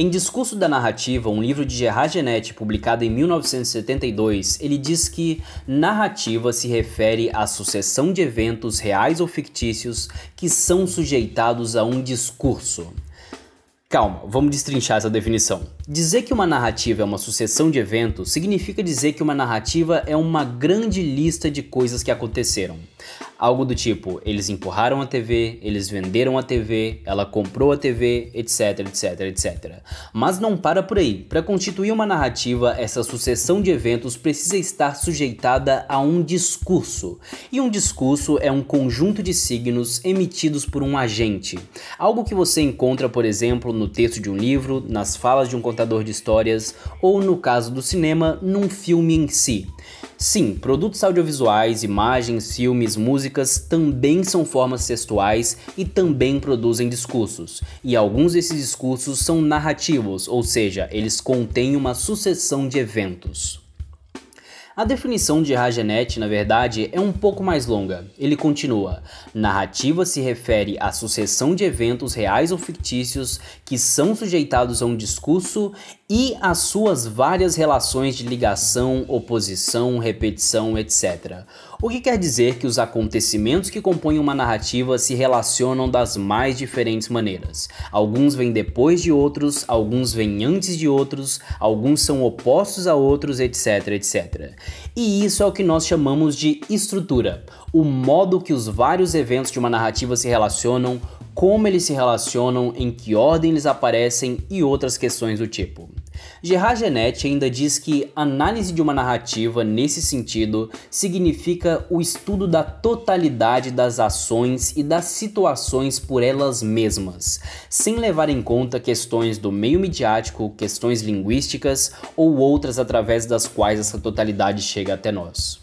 Em Discurso da Narrativa, um livro de Gerard Genet publicado em 1972, ele diz que narrativa se refere à sucessão de eventos reais ou fictícios que são sujeitados a um discurso. Calma, vamos destrinchar essa definição. Dizer que uma narrativa é uma sucessão de eventos significa dizer que uma narrativa é uma grande lista de coisas que aconteceram. Algo do tipo, eles empurraram a TV, eles venderam a TV, ela comprou a TV, etc, etc, etc. Mas não para por aí. Para constituir uma narrativa, essa sucessão de eventos precisa estar sujeitada a um discurso. E um discurso é um conjunto de signos emitidos por um agente. Algo que você encontra, por exemplo, no texto de um livro, nas falas de um contador de histórias ou, no caso do cinema, num filme em si. Sim, produtos audiovisuais, imagens, filmes, músicas também são formas textuais e também produzem discursos. E alguns desses discursos são narrativos, ou seja, eles contêm uma sucessão de eventos. A definição de Rajanet, na verdade, é um pouco mais longa. Ele continua: narrativa se refere à sucessão de eventos reais ou fictícios que são sujeitados a um discurso e as suas várias relações de ligação, oposição, repetição, etc. O que quer dizer que os acontecimentos que compõem uma narrativa se relacionam das mais diferentes maneiras. Alguns vêm depois de outros, alguns vêm antes de outros, alguns são opostos a outros, etc, etc. E isso é o que nós chamamos de estrutura, o modo que os vários eventos de uma narrativa se relacionam como eles se relacionam, em que ordem eles aparecem e outras questões do tipo. Gerard Genet ainda diz que análise de uma narrativa nesse sentido significa o estudo da totalidade das ações e das situações por elas mesmas, sem levar em conta questões do meio midiático, questões linguísticas ou outras através das quais essa totalidade chega até nós.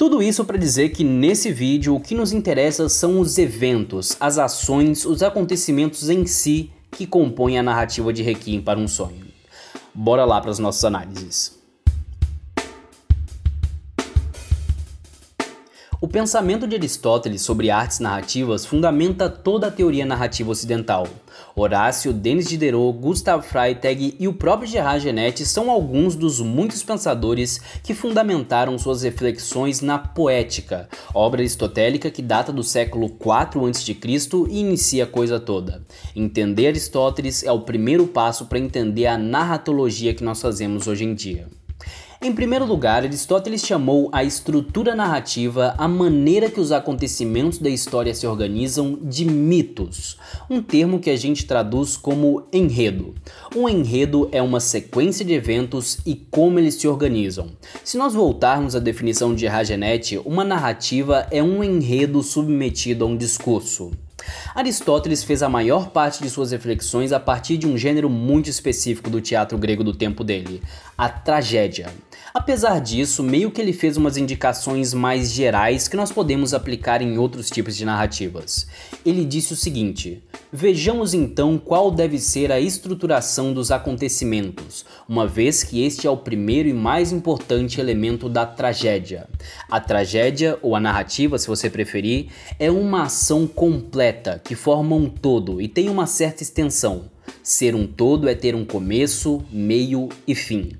Tudo isso para dizer que nesse vídeo o que nos interessa são os eventos, as ações, os acontecimentos em si que compõem a narrativa de Requiem para um sonho. Bora lá para as nossas análises. O pensamento de Aristóteles sobre artes narrativas fundamenta toda a teoria narrativa ocidental. Horácio, Denis Diderot, Gustav Freitag e o próprio Gerard Genetti são alguns dos muitos pensadores que fundamentaram suas reflexões na Poética, obra aristotélica que data do século IV a.C. e inicia a coisa toda. Entender Aristóteles é o primeiro passo para entender a narratologia que nós fazemos hoje em dia. Em primeiro lugar, Aristóteles chamou a estrutura narrativa, a maneira que os acontecimentos da história se organizam, de mitos, um termo que a gente traduz como enredo. Um enredo é uma sequência de eventos e como eles se organizam. Se nós voltarmos à definição de Ragenetti, uma narrativa é um enredo submetido a um discurso. Aristóteles fez a maior parte de suas reflexões a partir de um gênero muito específico do teatro grego do tempo dele, a tragédia. Apesar disso, meio que ele fez umas indicações mais gerais que nós podemos aplicar em outros tipos de narrativas. Ele disse o seguinte: Vejamos então qual deve ser a estruturação dos acontecimentos, uma vez que este é o primeiro e mais importante elemento da tragédia. A tragédia, ou a narrativa, se você preferir, é uma ação completa que forma um todo e tem uma certa extensão. Ser um todo é ter um começo, meio e fim.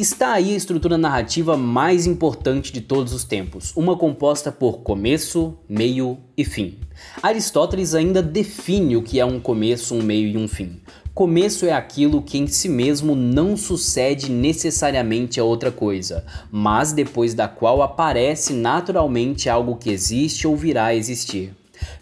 Está aí a estrutura narrativa mais importante de todos os tempos, uma composta por começo, meio e fim. Aristóteles ainda define o que é um começo, um meio e um fim. Começo é aquilo que em si mesmo não sucede necessariamente a outra coisa, mas depois da qual aparece naturalmente algo que existe ou virá a existir.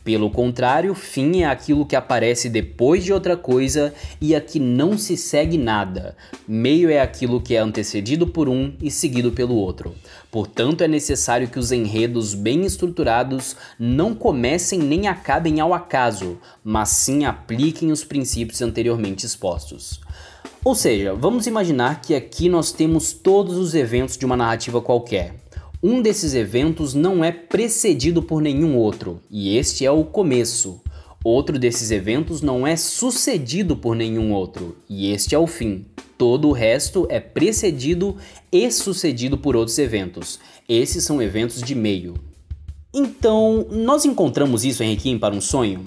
Pelo contrário, fim é aquilo que aparece depois de outra coisa e a que não se segue nada. Meio é aquilo que é antecedido por um e seguido pelo outro. Portanto, é necessário que os enredos bem estruturados não comecem nem acabem ao acaso, mas sim apliquem os princípios anteriormente expostos. Ou seja, vamos imaginar que aqui nós temos todos os eventos de uma narrativa qualquer. Um desses eventos não é precedido por nenhum outro, e este é o começo. Outro desses eventos não é sucedido por nenhum outro, e este é o fim. Todo o resto é precedido e sucedido por outros eventos. Esses são eventos de meio. Então, nós encontramos isso, Henriquim, para um sonho?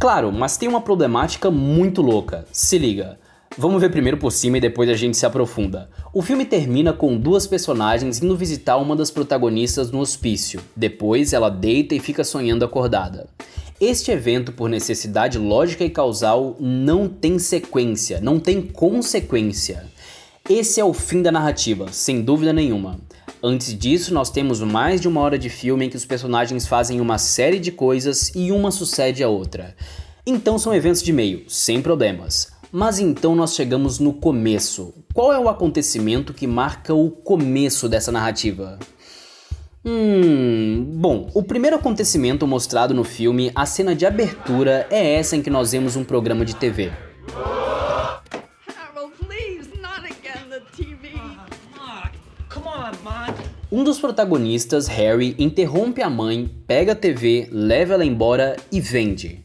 Claro, mas tem uma problemática muito louca. Se liga. Vamos ver primeiro por cima e depois a gente se aprofunda. O filme termina com duas personagens indo visitar uma das protagonistas no hospício. Depois ela deita e fica sonhando acordada. Este evento, por necessidade lógica e causal, não tem sequência, não tem consequência. Esse é o fim da narrativa, sem dúvida nenhuma. Antes disso, nós temos mais de uma hora de filme em que os personagens fazem uma série de coisas e uma sucede a outra. Então são eventos de meio, sem problemas. Mas então nós chegamos no começo. Qual é o acontecimento que marca o começo dessa narrativa? Hum, bom, o primeiro acontecimento mostrado no filme, a cena de abertura, é essa em que nós vemos um programa de TV. Um dos protagonistas, Harry, interrompe a mãe, pega a TV, leva ela embora e vende.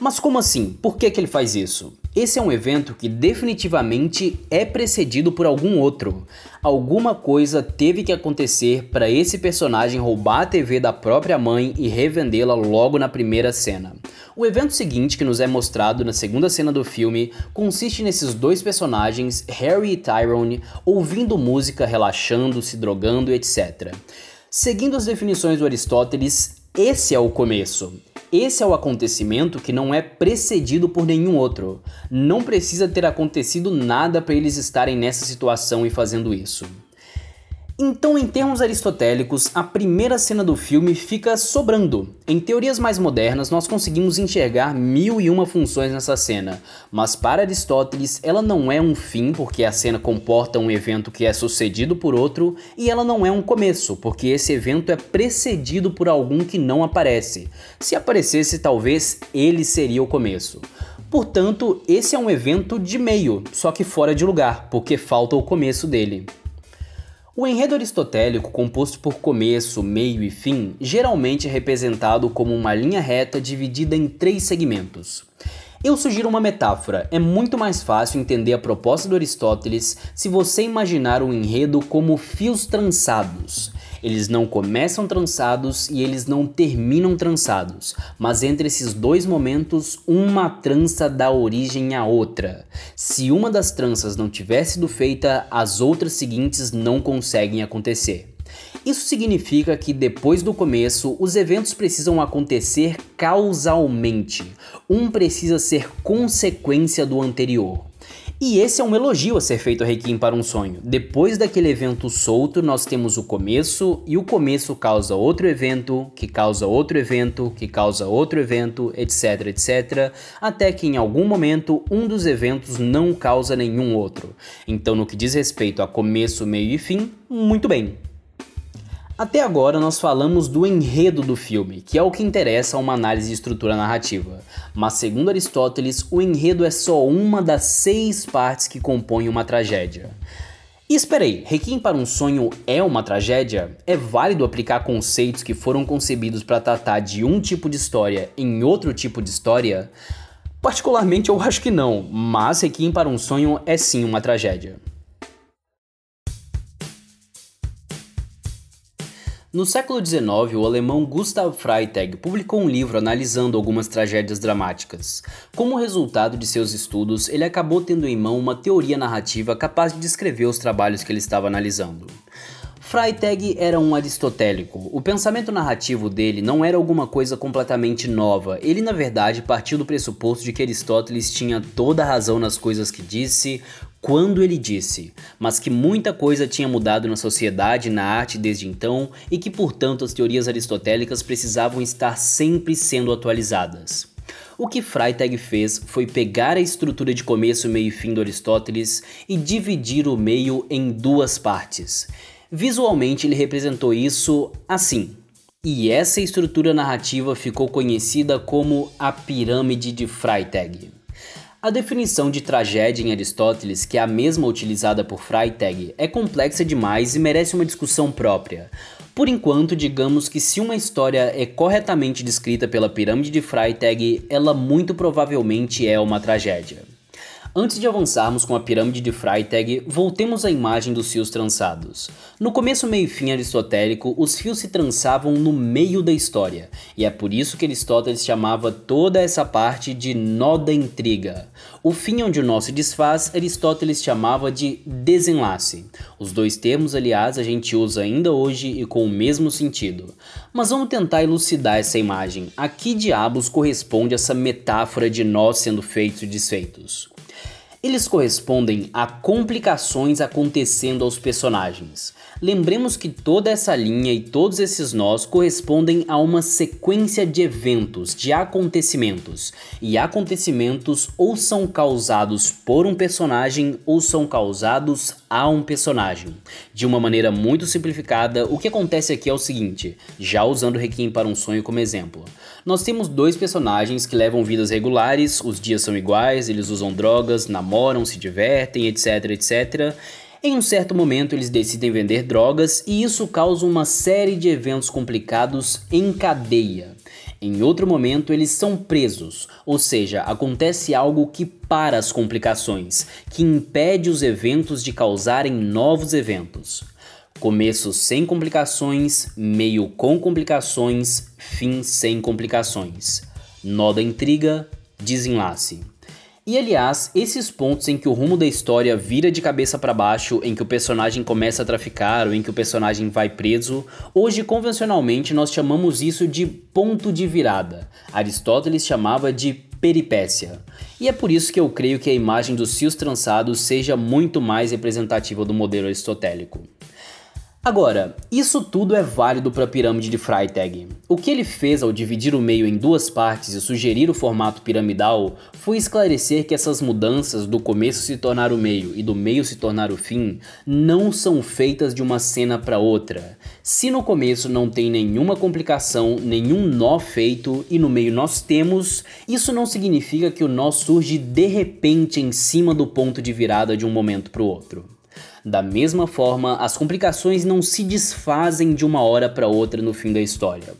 Mas como assim? Por que, que ele faz isso? Esse é um evento que definitivamente é precedido por algum outro. Alguma coisa teve que acontecer para esse personagem roubar a TV da própria mãe e revendê-la logo na primeira cena. O evento seguinte, que nos é mostrado na segunda cena do filme, consiste nesses dois personagens, Harry e Tyrone, ouvindo música, relaxando, se drogando, etc. Seguindo as definições do Aristóteles, esse é o começo. Esse é o acontecimento que não é precedido por nenhum outro. Não precisa ter acontecido nada para eles estarem nessa situação e fazendo isso. Então, em termos aristotélicos, a primeira cena do filme fica sobrando. Em teorias mais modernas, nós conseguimos enxergar mil e uma funções nessa cena, mas para Aristóteles, ela não é um fim, porque a cena comporta um evento que é sucedido por outro, e ela não é um começo, porque esse evento é precedido por algum que não aparece. Se aparecesse, talvez ele seria o começo. Portanto, esse é um evento de meio, só que fora de lugar, porque falta o começo dele. O enredo aristotélico, composto por começo, meio e fim, geralmente é representado como uma linha reta dividida em três segmentos. Eu sugiro uma metáfora. É muito mais fácil entender a proposta do Aristóteles se você imaginar o enredo como fios trançados. Eles não começam trançados e eles não terminam trançados, mas entre esses dois momentos, uma trança dá origem à outra. Se uma das tranças não tiver sido feita, as outras seguintes não conseguem acontecer. Isso significa que depois do começo, os eventos precisam acontecer causalmente. Um precisa ser consequência do anterior. E esse é um elogio a ser feito a Requiem para um sonho. Depois daquele evento solto, nós temos o começo, e o começo causa outro evento, que causa outro evento, que causa outro evento, etc, etc, até que em algum momento um dos eventos não causa nenhum outro. Então, no que diz respeito a começo, meio e fim, muito bem. Até agora nós falamos do enredo do filme, que é o que interessa a uma análise de estrutura narrativa. Mas segundo Aristóteles, o enredo é só uma das seis partes que compõem uma tragédia. E esperei, Requiem para um Sonho é uma tragédia? É válido aplicar conceitos que foram concebidos para tratar de um tipo de história em outro tipo de história? Particularmente eu acho que não, mas Requiem para um Sonho é sim uma tragédia. No século XIX, o alemão Gustav Freitag publicou um livro analisando algumas tragédias dramáticas. Como resultado de seus estudos, ele acabou tendo em mão uma teoria narrativa capaz de descrever os trabalhos que ele estava analisando. Freitag era um aristotélico. O pensamento narrativo dele não era alguma coisa completamente nova. Ele, na verdade, partiu do pressuposto de que Aristóteles tinha toda a razão nas coisas que disse, quando ele disse, mas que muita coisa tinha mudado na sociedade e na arte desde então e que, portanto, as teorias aristotélicas precisavam estar sempre sendo atualizadas. O que Freitag fez foi pegar a estrutura de começo, meio e fim do Aristóteles e dividir o meio em duas partes. Visualmente, ele representou isso assim. E essa estrutura narrativa ficou conhecida como a Pirâmide de Freitag. A definição de tragédia em Aristóteles, que é a mesma utilizada por Freitag, é complexa demais e merece uma discussão própria. Por enquanto, digamos que se uma história é corretamente descrita pela pirâmide de Freitag, ela muito provavelmente é uma tragédia. Antes de avançarmos com a pirâmide de Freitag, voltemos à imagem dos fios trançados. No começo meio fim aristotélico, os fios se trançavam no meio da história, e é por isso que Aristóteles chamava toda essa parte de nó da intriga. O fim onde o nó se desfaz, Aristóteles chamava de desenlace. Os dois termos, aliás, a gente usa ainda hoje e com o mesmo sentido. Mas vamos tentar elucidar essa imagem. A que diabos corresponde essa metáfora de nós sendo feitos e desfeitos? Eles correspondem a complicações acontecendo aos personagens, Lembremos que toda essa linha e todos esses nós correspondem a uma sequência de eventos, de acontecimentos. E acontecimentos ou são causados por um personagem ou são causados a um personagem. De uma maneira muito simplificada, o que acontece aqui é o seguinte, já usando Requiem para um sonho como exemplo. Nós temos dois personagens que levam vidas regulares, os dias são iguais, eles usam drogas, namoram, se divertem, etc, etc. Em um certo momento, eles decidem vender drogas e isso causa uma série de eventos complicados em cadeia. Em outro momento, eles são presos, ou seja, acontece algo que para as complicações, que impede os eventos de causarem novos eventos. Começo sem complicações, meio com complicações, fim sem complicações. Nó da intriga, desenlace. E aliás, esses pontos em que o rumo da história vira de cabeça para baixo, em que o personagem começa a traficar ou em que o personagem vai preso, hoje convencionalmente nós chamamos isso de ponto de virada. Aristóteles chamava de peripécia. E é por isso que eu creio que a imagem dos fios trançados seja muito mais representativa do modelo aristotélico. Agora, isso tudo é válido para a pirâmide de Freitag. O que ele fez ao dividir o meio em duas partes e sugerir o formato piramidal foi esclarecer que essas mudanças do começo se tornar o meio e do meio se tornar o fim não são feitas de uma cena para outra. Se no começo não tem nenhuma complicação, nenhum nó feito e no meio nós temos, isso não significa que o nó surge de repente em cima do ponto de virada de um momento para o outro. Da mesma forma, as complicações não se desfazem de uma hora para outra no fim da história.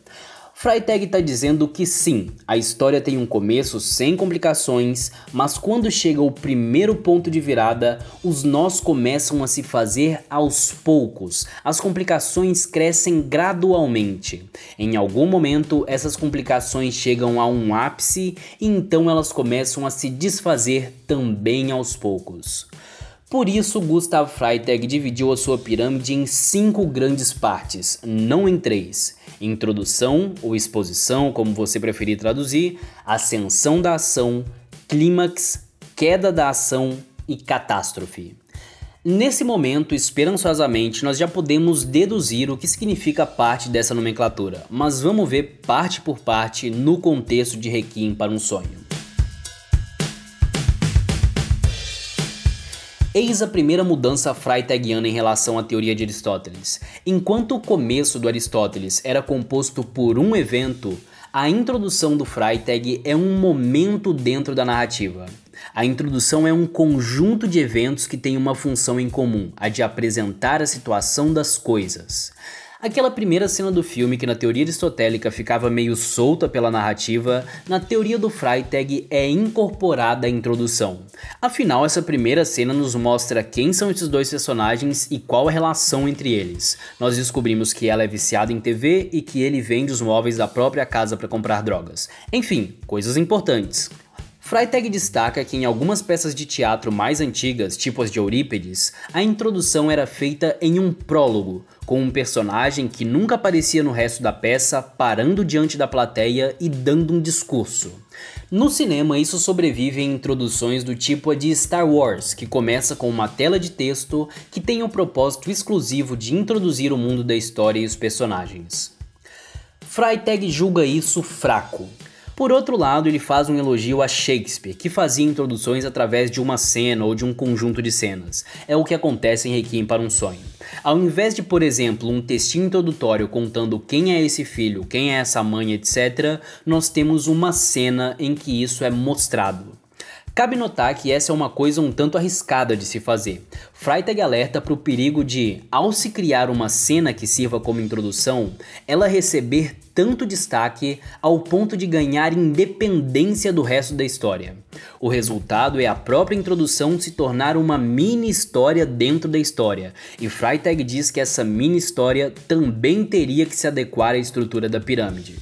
Freitag está dizendo que sim, a história tem um começo sem complicações, mas quando chega o primeiro ponto de virada, os nós começam a se fazer aos poucos. As complicações crescem gradualmente. Em algum momento, essas complicações chegam a um ápice e então elas começam a se desfazer também aos poucos. Por isso, Gustav Freitag dividiu a sua pirâmide em cinco grandes partes, não em três. Introdução ou exposição, como você preferir traduzir, ascensão da ação, clímax, queda da ação e catástrofe. Nesse momento, esperançosamente, nós já podemos deduzir o que significa parte dessa nomenclatura, mas vamos ver parte por parte no contexto de Requiem para um Sonho. Eis a primeira mudança freitagiana em relação à teoria de Aristóteles. Enquanto o começo do Aristóteles era composto por um evento, a introdução do Freitag é um momento dentro da narrativa. A introdução é um conjunto de eventos que tem uma função em comum, a de apresentar a situação das coisas. Aquela primeira cena do filme que na teoria aristotélica ficava meio solta pela narrativa, na teoria do Freitag é incorporada à introdução. Afinal, essa primeira cena nos mostra quem são esses dois personagens e qual a relação entre eles. Nós descobrimos que ela é viciada em TV e que ele vende os móveis da própria casa para comprar drogas. Enfim, coisas importantes. Freitag destaca que em algumas peças de teatro mais antigas, tipo as de Eurípedes, a introdução era feita em um prólogo, com um personagem que nunca aparecia no resto da peça parando diante da plateia e dando um discurso. No cinema, isso sobrevive em introduções do tipo a de Star Wars, que começa com uma tela de texto que tem o propósito exclusivo de introduzir o mundo da história e os personagens. Freitag julga isso fraco, por outro lado, ele faz um elogio a Shakespeare, que fazia introduções através de uma cena ou de um conjunto de cenas. É o que acontece em Requiem para um Sonho. Ao invés de, por exemplo, um textinho introdutório contando quem é esse filho, quem é essa mãe, etc., nós temos uma cena em que isso é mostrado. Cabe notar que essa é uma coisa um tanto arriscada de se fazer. Freitag alerta para o perigo de, ao se criar uma cena que sirva como introdução, ela receber tanto destaque ao ponto de ganhar independência do resto da história. O resultado é a própria introdução se tornar uma mini história dentro da história, e Freitag diz que essa mini história também teria que se adequar à estrutura da pirâmide.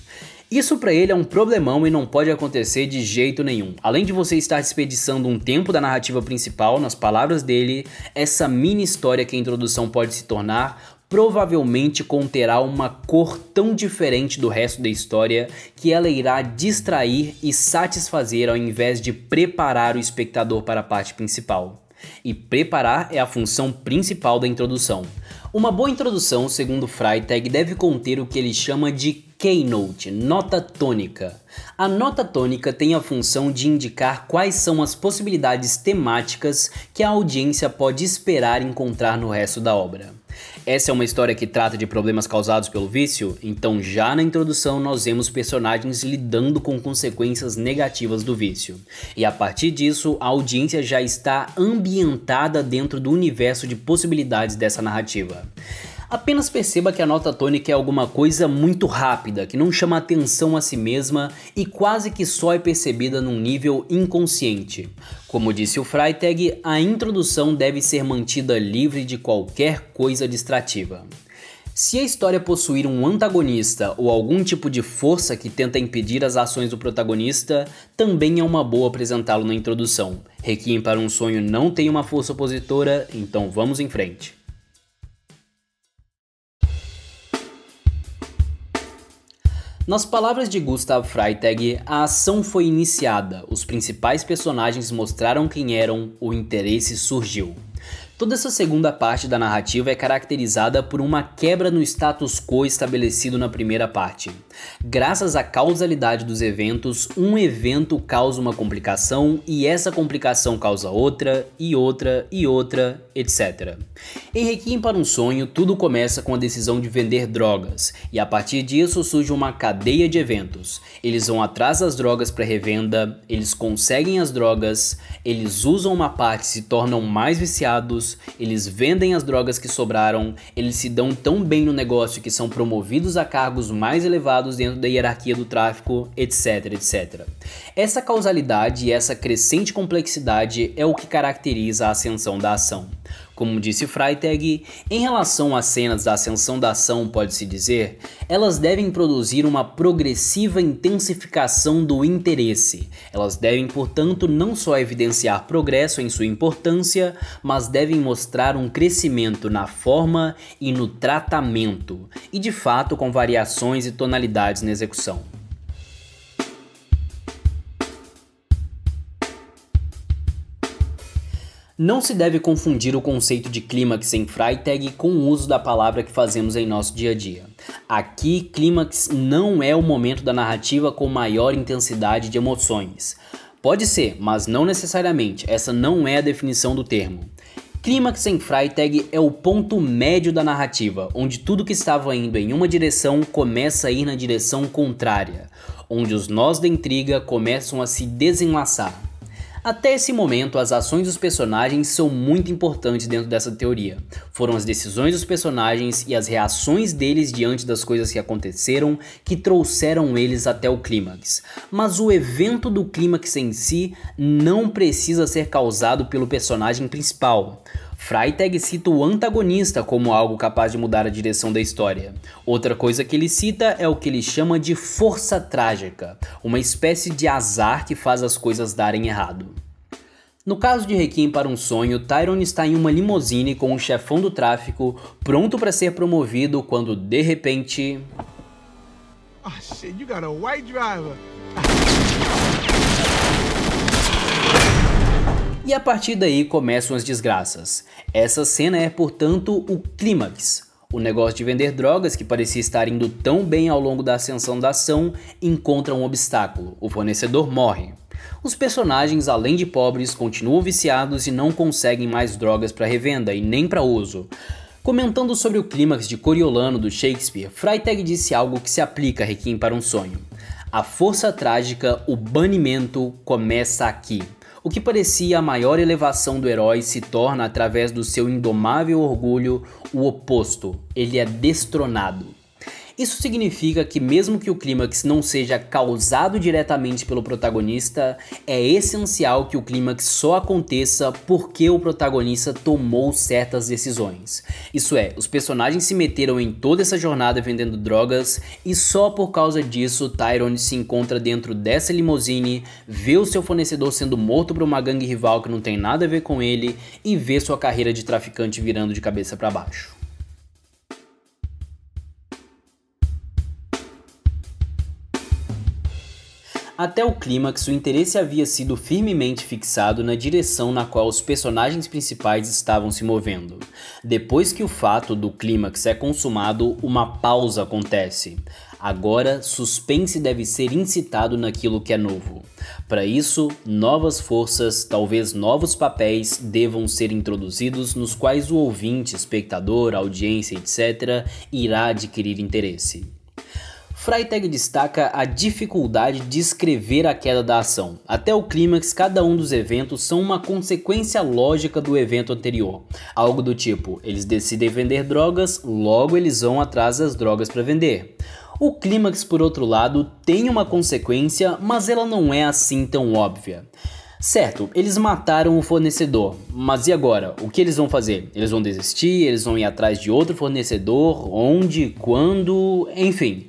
Isso para ele é um problemão e não pode acontecer de jeito nenhum. Além de você estar desperdiçando um tempo da narrativa principal, nas palavras dele, essa mini história que a introdução pode se tornar provavelmente conterá uma cor tão diferente do resto da história que ela irá distrair e satisfazer ao invés de preparar o espectador para a parte principal. E preparar é a função principal da introdução. Uma boa introdução, segundo Freitag, deve conter o que ele chama de Keynote, nota tônica. A nota tônica tem a função de indicar quais são as possibilidades temáticas que a audiência pode esperar encontrar no resto da obra. Essa é uma história que trata de problemas causados pelo vício, então já na introdução nós vemos personagens lidando com consequências negativas do vício. E a partir disso, a audiência já está ambientada dentro do universo de possibilidades dessa narrativa. Apenas perceba que a nota tônica é alguma coisa muito rápida, que não chama atenção a si mesma e quase que só é percebida num nível inconsciente. Como disse o Freitag, a introdução deve ser mantida livre de qualquer coisa distrativa. Se a história possuir um antagonista ou algum tipo de força que tenta impedir as ações do protagonista, também é uma boa apresentá-lo na introdução. Requiem para um sonho não tem uma força opositora, então vamos em frente. Nas palavras de Gustav Freitag, a ação foi iniciada, os principais personagens mostraram quem eram, o interesse surgiu. Toda essa segunda parte da narrativa é caracterizada por uma quebra no status quo estabelecido na primeira parte. Graças à causalidade dos eventos, um evento causa uma complicação e essa complicação causa outra, e outra, e outra, etc. Em Requiem para um Sonho, tudo começa com a decisão de vender drogas, e a partir disso surge uma cadeia de eventos. Eles vão atrás das drogas para revenda, eles conseguem as drogas, eles usam uma parte e se tornam mais viciados eles vendem as drogas que sobraram, eles se dão tão bem no negócio que são promovidos a cargos mais elevados dentro da hierarquia do tráfico, etc, etc. Essa causalidade e essa crescente complexidade é o que caracteriza a ascensão da ação. Como disse Freitag, em relação às cenas da ascensão da ação, pode-se dizer, elas devem produzir uma progressiva intensificação do interesse. Elas devem, portanto, não só evidenciar progresso em sua importância, mas devem mostrar um crescimento na forma e no tratamento, e de fato com variações e tonalidades na execução. Não se deve confundir o conceito de clímax em Freitag com o uso da palavra que fazemos em nosso dia a dia. Aqui, clímax não é o momento da narrativa com maior intensidade de emoções. Pode ser, mas não necessariamente, essa não é a definição do termo. Clímax em Freitag é o ponto médio da narrativa, onde tudo que estava indo em uma direção começa a ir na direção contrária, onde os nós da intriga começam a se desenlaçar. Até esse momento, as ações dos personagens são muito importantes dentro dessa teoria. Foram as decisões dos personagens e as reações deles diante das coisas que aconteceram que trouxeram eles até o clímax. Mas o evento do clímax em si não precisa ser causado pelo personagem principal. Freitag cita o antagonista como algo capaz de mudar a direção da história. Outra coisa que ele cita é o que ele chama de força trágica, uma espécie de azar que faz as coisas darem errado. No caso de Requiem para um Sonho, Tyron está em uma limusine com o um chefão do tráfico, pronto para ser promovido quando de repente. Oh shit, you got a white driver. E a partir daí começam as desgraças. Essa cena é, portanto, o clímax. O negócio de vender drogas, que parecia estar indo tão bem ao longo da ascensão da ação, encontra um obstáculo. O fornecedor morre. Os personagens, além de pobres, continuam viciados e não conseguem mais drogas para revenda e nem para uso. Comentando sobre o clímax de Coriolano do Shakespeare, Freitag disse algo que se aplica a Requiem para um sonho. A força trágica, o banimento, começa aqui. O que parecia a maior elevação do herói se torna, através do seu indomável orgulho, o oposto: ele é destronado. Isso significa que, mesmo que o clímax não seja causado diretamente pelo protagonista, é essencial que o clímax só aconteça porque o protagonista tomou certas decisões. Isso é, os personagens se meteram em toda essa jornada vendendo drogas e só por causa disso Tyrone se encontra dentro dessa limusine, vê o seu fornecedor sendo morto por uma gangue rival que não tem nada a ver com ele e vê sua carreira de traficante virando de cabeça para baixo. Até o clímax, o interesse havia sido firmemente fixado na direção na qual os personagens principais estavam se movendo. Depois que o fato do clímax é consumado, uma pausa acontece. Agora, suspense deve ser incitado naquilo que é novo. Para isso, novas forças, talvez novos papéis, devam ser introduzidos nos quais o ouvinte, espectador, audiência, etc., irá adquirir interesse. Freitag destaca a dificuldade de escrever a queda da ação. Até o clímax, cada um dos eventos são uma consequência lógica do evento anterior. Algo do tipo, eles decidem vender drogas, logo eles vão atrás das drogas para vender. O clímax, por outro lado, tem uma consequência, mas ela não é assim tão óbvia. Certo, eles mataram o fornecedor, mas e agora? O que eles vão fazer? Eles vão desistir? Eles vão ir atrás de outro fornecedor? Onde? Quando? Enfim.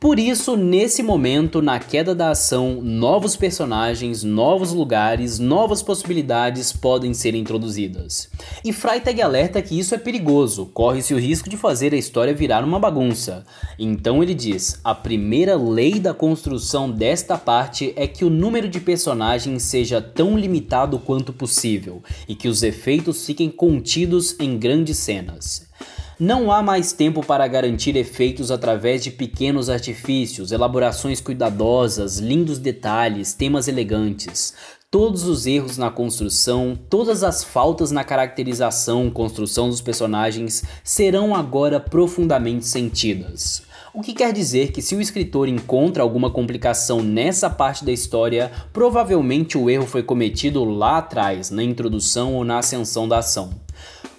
Por isso, nesse momento, na queda da ação, novos personagens, novos lugares, novas possibilidades podem ser introduzidas. E Freitag alerta que isso é perigoso, corre-se o risco de fazer a história virar uma bagunça. Então ele diz: a primeira lei da construção desta parte é que o número de personagens seja tão limitado quanto possível e que os efeitos fiquem contidos em grandes cenas. Não há mais tempo para garantir efeitos através de pequenos artifícios, elaborações cuidadosas, lindos detalhes, temas elegantes. Todos os erros na construção, todas as faltas na caracterização, construção dos personagens serão agora profundamente sentidas. O que quer dizer que se o escritor encontra alguma complicação nessa parte da história, provavelmente o erro foi cometido lá atrás, na introdução ou na ascensão da ação.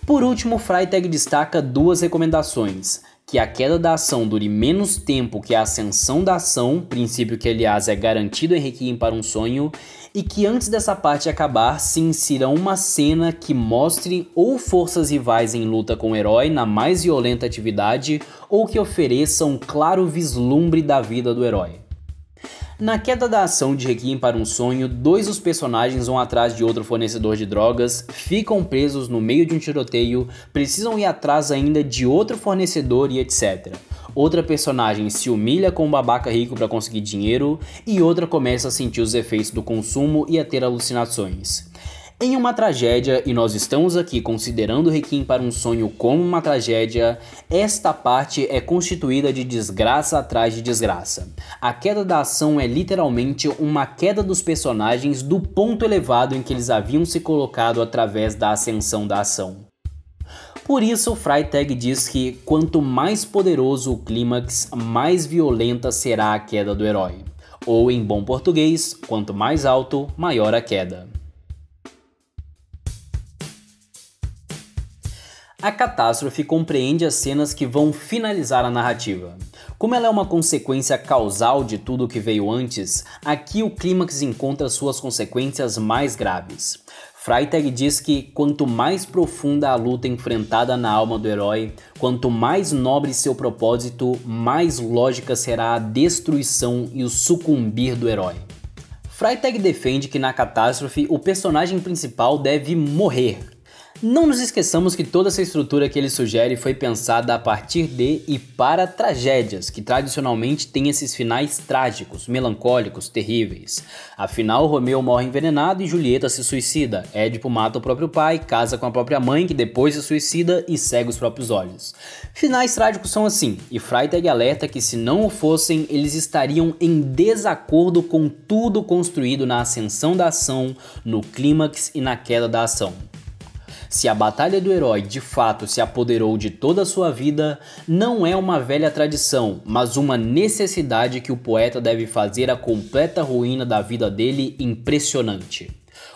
Por último, Freitag destaca duas recomendações: que a queda da ação dure menos tempo que a ascensão da ação, princípio que aliás é garantido em Requiem para um Sonho, e que antes dessa parte acabar se insira uma cena que mostre ou forças rivais em luta com o herói na mais violenta atividade ou que ofereça um claro vislumbre da vida do herói. Na queda da ação de Requiem para um Sonho, dois dos personagens vão atrás de outro fornecedor de drogas, ficam presos no meio de um tiroteio, precisam ir atrás ainda de outro fornecedor e etc. Outra personagem se humilha com um babaca rico para conseguir dinheiro e outra começa a sentir os efeitos do consumo e a ter alucinações. Em uma tragédia, e nós estamos aqui considerando Requiem para um sonho como uma tragédia, esta parte é constituída de desgraça atrás de desgraça. A queda da ação é literalmente uma queda dos personagens do ponto elevado em que eles haviam se colocado através da ascensão da ação. Por isso, Freitag diz que quanto mais poderoso o clímax, mais violenta será a queda do herói. Ou, em bom português, quanto mais alto, maior a queda. A catástrofe compreende as cenas que vão finalizar a narrativa. Como ela é uma consequência causal de tudo o que veio antes, aqui o clímax encontra suas consequências mais graves. Freitag diz que quanto mais profunda a luta enfrentada na alma do herói, quanto mais nobre seu propósito, mais lógica será a destruição e o sucumbir do herói. Freitag defende que na catástrofe o personagem principal deve morrer, não nos esqueçamos que toda essa estrutura que ele sugere foi pensada a partir de e para tragédias, que tradicionalmente têm esses finais trágicos, melancólicos, terríveis. Afinal, Romeu morre envenenado e Julieta se suicida. Édipo mata o próprio pai, casa com a própria mãe, que depois se suicida e cega os próprios olhos. Finais trágicos são assim, e Freitag alerta que se não o fossem, eles estariam em desacordo com tudo construído na ascensão da ação, no clímax e na queda da ação. Se a batalha do herói de fato se apoderou de toda a sua vida, não é uma velha tradição, mas uma necessidade que o poeta deve fazer a completa ruína da vida dele impressionante.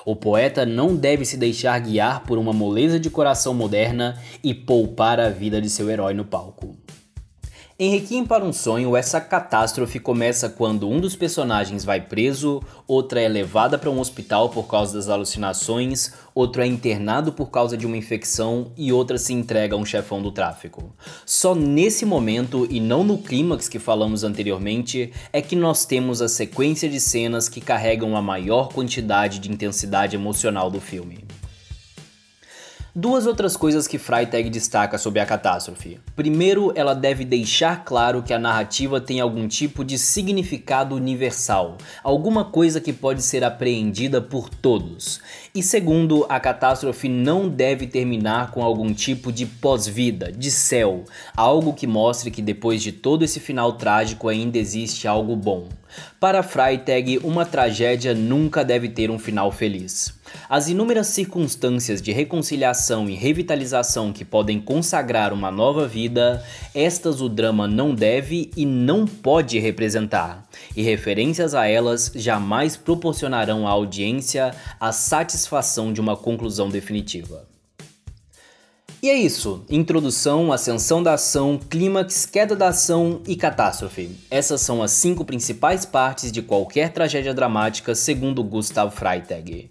O poeta não deve se deixar guiar por uma moleza de coração moderna e poupar a vida de seu herói no palco. Em Requiem para um Sonho, essa catástrofe começa quando um dos personagens vai preso, outra é levada para um hospital por causa das alucinações, outro é internado por causa de uma infecção e outra se entrega a um chefão do tráfico. Só nesse momento, e não no clímax que falamos anteriormente, é que nós temos a sequência de cenas que carregam a maior quantidade de intensidade emocional do filme. Duas outras coisas que Freitag destaca sobre a catástrofe. Primeiro, ela deve deixar claro que a narrativa tem algum tipo de significado universal, alguma coisa que pode ser apreendida por todos. E segundo, a catástrofe não deve terminar com algum tipo de pós-vida, de céu, algo que mostre que depois de todo esse final trágico ainda existe algo bom. Para Freitag, uma tragédia nunca deve ter um final feliz. As inúmeras circunstâncias de reconciliação e revitalização que podem consagrar uma nova vida, estas o drama não deve e não pode representar, e referências a elas jamais proporcionarão à audiência a satisfação de uma conclusão definitiva. E é isso. Introdução, ascensão da ação, clímax, queda da ação e catástrofe. Essas são as cinco principais partes de qualquer tragédia dramática, segundo Gustav Freitag.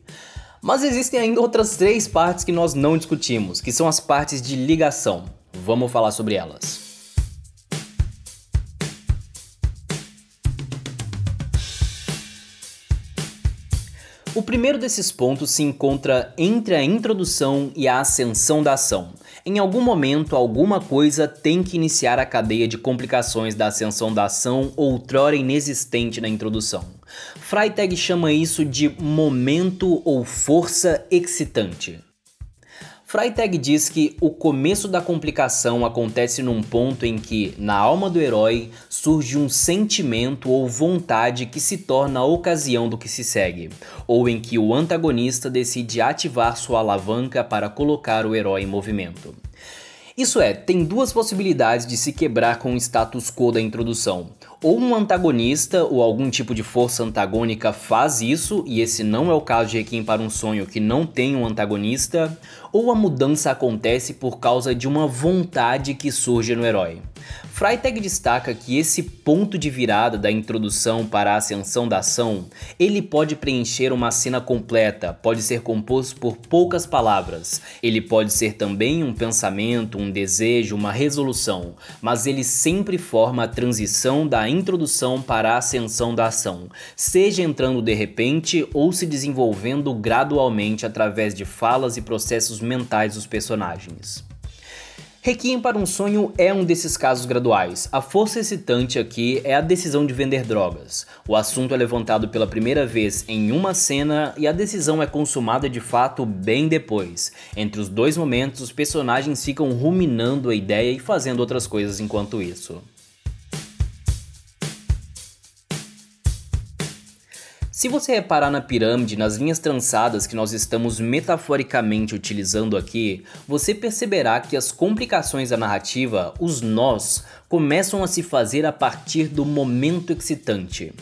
Mas existem ainda outras três partes que nós não discutimos, que são as partes de ligação. Vamos falar sobre elas. O primeiro desses pontos se encontra entre a introdução e a ascensão da ação. Em algum momento, alguma coisa tem que iniciar a cadeia de complicações da ascensão da ação outrora inexistente na introdução. Freitag chama isso de momento ou força excitante. Freitag diz que o começo da complicação acontece num ponto em que, na alma do herói, surge um sentimento ou vontade que se torna a ocasião do que se segue, ou em que o antagonista decide ativar sua alavanca para colocar o herói em movimento. Isso é, tem duas possibilidades de se quebrar com o status quo da introdução. Ou um antagonista ou algum tipo de força antagônica faz isso, e esse não é o caso de Requiem para um sonho que não tem um antagonista, ou a mudança acontece por causa de uma vontade que surge no herói. Freitag destaca que esse ponto de virada da introdução para a ascensão da ação, ele pode preencher uma cena completa, pode ser composto por poucas palavras, ele pode ser também um pensamento, um desejo, uma resolução, mas ele sempre forma a transição da introdução para a ascensão da ação, seja entrando de repente ou se desenvolvendo gradualmente através de falas e processos mentais dos personagens. Requiem para um Sonho é um desses casos graduais. A força excitante aqui é a decisão de vender drogas. O assunto é levantado pela primeira vez em uma cena e a decisão é consumada de fato bem depois. Entre os dois momentos, os personagens ficam ruminando a ideia e fazendo outras coisas enquanto isso. Se você reparar na pirâmide, nas linhas trançadas que nós estamos metaforicamente utilizando aqui, você perceberá que as complicações da narrativa, os nós, começam a se fazer a partir do momento excitante.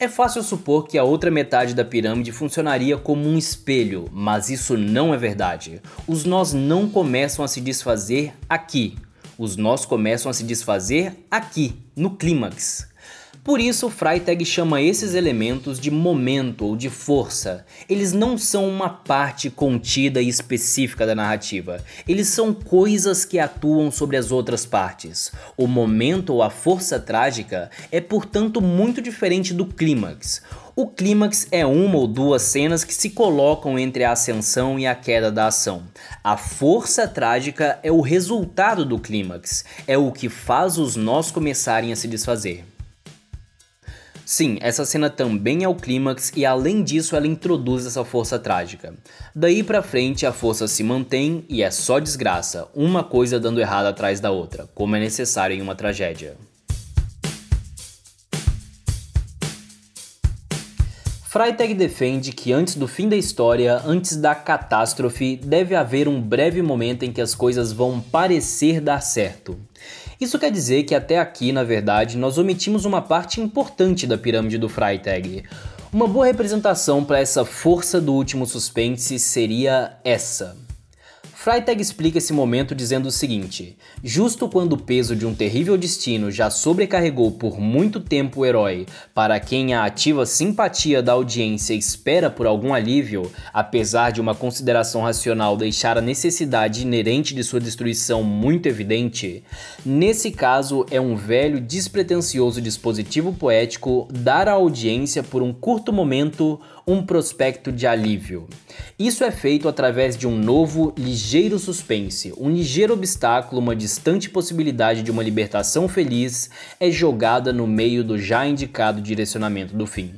É fácil supor que a outra metade da pirâmide funcionaria como um espelho, mas isso não é verdade. Os nós não começam a se desfazer aqui. Os nós começam a se desfazer aqui, no clímax. Por isso, Freitag chama esses elementos de momento ou de força. Eles não são uma parte contida e específica da narrativa. Eles são coisas que atuam sobre as outras partes. O momento ou a força trágica é, portanto, muito diferente do clímax. O clímax é uma ou duas cenas que se colocam entre a ascensão e a queda da ação. A força trágica é o resultado do clímax, é o que faz os nós começarem a se desfazer. Sim, essa cena também é o clímax e além disso ela introduz essa força trágica. Daí para frente a força se mantém e é só desgraça, uma coisa dando errado atrás da outra, como é necessário em uma tragédia. Freitag defende que antes do fim da história, antes da catástrofe, deve haver um breve momento em que as coisas vão parecer dar certo. Isso quer dizer que até aqui, na verdade, nós omitimos uma parte importante da pirâmide do Freitag. Uma boa representação para essa força do último suspense seria essa. Freitag explica esse momento dizendo o seguinte: justo quando o peso de um terrível destino já sobrecarregou por muito tempo o herói, para quem a ativa simpatia da audiência espera por algum alívio, apesar de uma consideração racional deixar a necessidade inerente de sua destruição muito evidente, nesse caso é um velho despretensioso dispositivo poético dar à audiência por um curto momento um prospecto de alívio. Isso é feito através de um novo ligeiro ligeiro suspense, um ligeiro obstáculo, uma distante possibilidade de uma libertação feliz é jogada no meio do já indicado direcionamento do fim.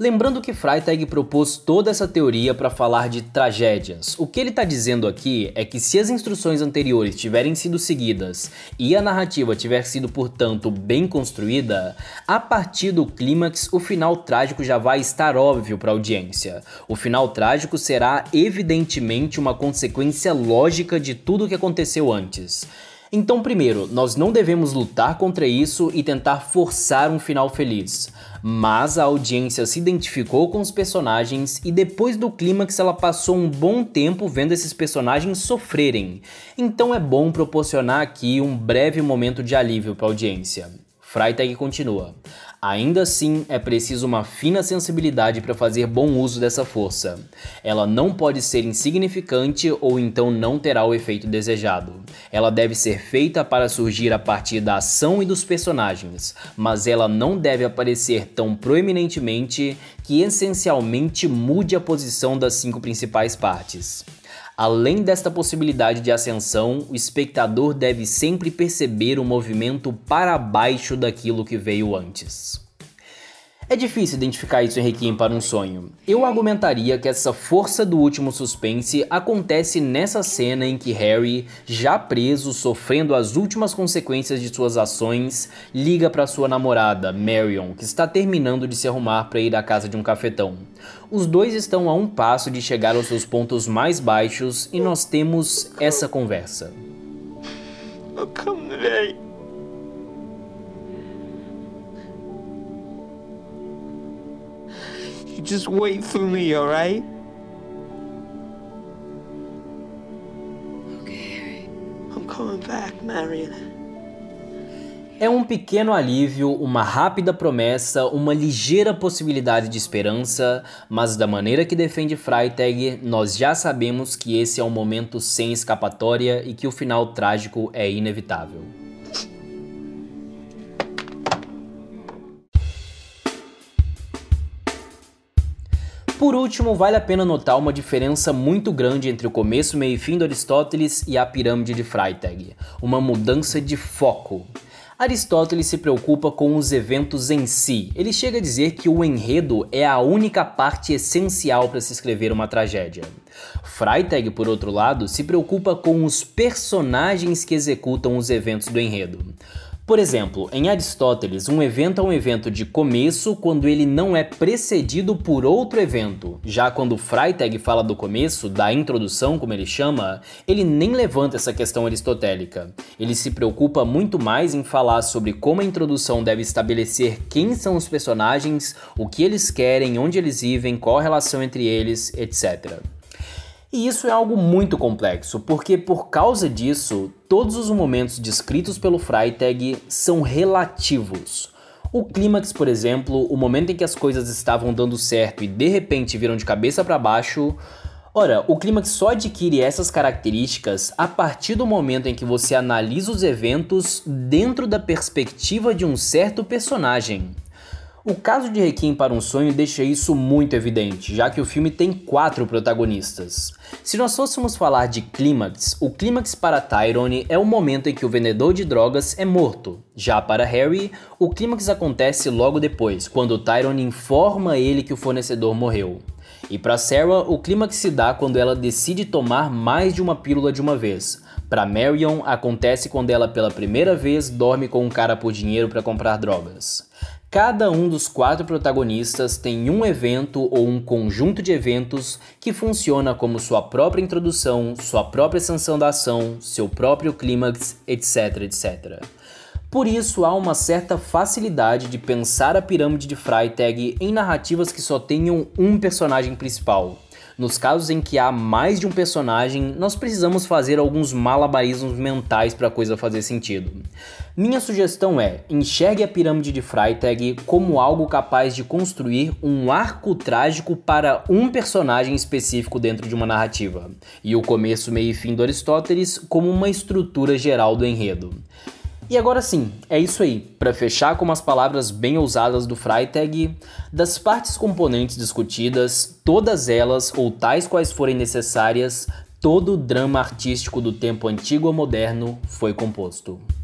Lembrando que Freitag propôs toda essa teoria para falar de tragédias. O que ele está dizendo aqui é que se as instruções anteriores tiverem sido seguidas e a narrativa tiver sido, portanto, bem construída, a partir do clímax o final trágico já vai estar óbvio para a audiência. O final trágico será evidentemente uma consequência lógica de tudo o que aconteceu antes. Então, primeiro, nós não devemos lutar contra isso e tentar forçar um final feliz mas a audiência se identificou com os personagens e depois do clímax ela passou um bom tempo vendo esses personagens sofrerem. Então é bom proporcionar aqui um breve momento de alívio para a audiência. Freitag continua. Ainda assim, é preciso uma fina sensibilidade para fazer bom uso dessa força. Ela não pode ser insignificante ou então não terá o efeito desejado. Ela deve ser feita para surgir a partir da ação e dos personagens, mas ela não deve aparecer tão proeminentemente que essencialmente mude a posição das cinco principais partes. Além desta possibilidade de ascensão, o espectador deve sempre perceber o movimento para baixo daquilo que veio antes. É difícil identificar isso em Requiem para um Sonho. Eu argumentaria que essa força do último suspense acontece nessa cena em que Harry, já preso, sofrendo as últimas consequências de suas ações, liga para sua namorada, Marion, que está terminando de se arrumar para ir à casa de um cafetão. Os dois estão a um passo de chegar aos seus pontos mais baixos e nós temos essa conversa. Oh, You just wait for me, Okay, I'm coming back, Marion. É um pequeno alívio, uma rápida promessa, uma ligeira possibilidade de esperança, mas da maneira que defende Freitag, nós já sabemos que esse é um momento sem escapatória e que o final trágico é inevitável. Por último, vale a pena notar uma diferença muito grande entre o começo, meio e fim de Aristóteles e a pirâmide de Freitag, uma mudança de foco. Aristóteles se preocupa com os eventos em si. Ele chega a dizer que o enredo é a única parte essencial para se escrever uma tragédia. Freitag, por outro lado, se preocupa com os personagens que executam os eventos do enredo. Por exemplo, em Aristóteles, um evento é um evento de começo quando ele não é precedido por outro evento. Já quando Freitag fala do começo, da introdução, como ele chama, ele nem levanta essa questão aristotélica. Ele se preocupa muito mais em falar sobre como a introdução deve estabelecer quem são os personagens, o que eles querem, onde eles vivem, qual a relação entre eles, etc. E isso é algo muito complexo, porque por causa disso, todos os momentos descritos pelo Freitag são relativos. O clímax, por exemplo, o momento em que as coisas estavam dando certo e de repente viram de cabeça para baixo. Ora, o clímax só adquire essas características a partir do momento em que você analisa os eventos dentro da perspectiva de um certo personagem. O caso de Requiem para um Sonho deixa isso muito evidente, já que o filme tem quatro protagonistas. Se nós fôssemos falar de clímax, o clímax para Tyrone é o momento em que o vendedor de drogas é morto. Já para Harry, o clímax acontece logo depois, quando Tyrone informa ele que o fornecedor morreu. E para Sarah, o clímax se dá quando ela decide tomar mais de uma pílula de uma vez. Para Marion, acontece quando ela pela primeira vez dorme com um cara por dinheiro para comprar drogas. Cada um dos quatro protagonistas tem um evento ou um conjunto de eventos que funciona como sua própria introdução, sua própria sanção da ação, seu próprio clímax, etc, etc. Por isso, há uma certa facilidade de pensar a pirâmide de Freitag em narrativas que só tenham um personagem principal, nos casos em que há mais de um personagem, nós precisamos fazer alguns malabarismos mentais para a coisa fazer sentido. Minha sugestão é: enxergue a pirâmide de Freitag como algo capaz de construir um arco trágico para um personagem específico dentro de uma narrativa, e o começo, meio e fim do Aristóteles como uma estrutura geral do enredo. E agora sim, é isso aí. Para fechar com umas palavras bem ousadas do Freitag, das partes componentes discutidas, todas elas ou tais quais forem necessárias, todo o drama artístico do tempo antigo ou moderno foi composto.